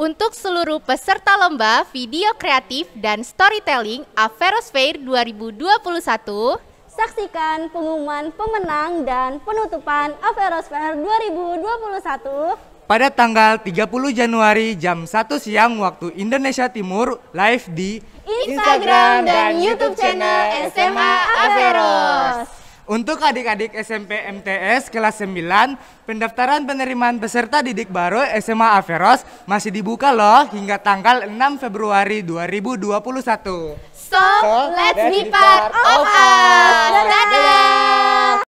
Untuk seluruh peserta lomba video kreatif dan storytelling Averos Fair 2021, saksikan pengumuman pemenang dan penutupan Averos Fair 2021 pada tanggal 30 Januari jam 1 siang waktu Indonesia Timur live di Instagram dan YouTube channel SMA Aferos. Untuk adik-adik SMP MTS kelas 9, pendaftaran penerimaan peserta didik baru SMA Averos masih dibuka loh hingga tanggal 6 Februari 2021. So, so let's, let's be part of us!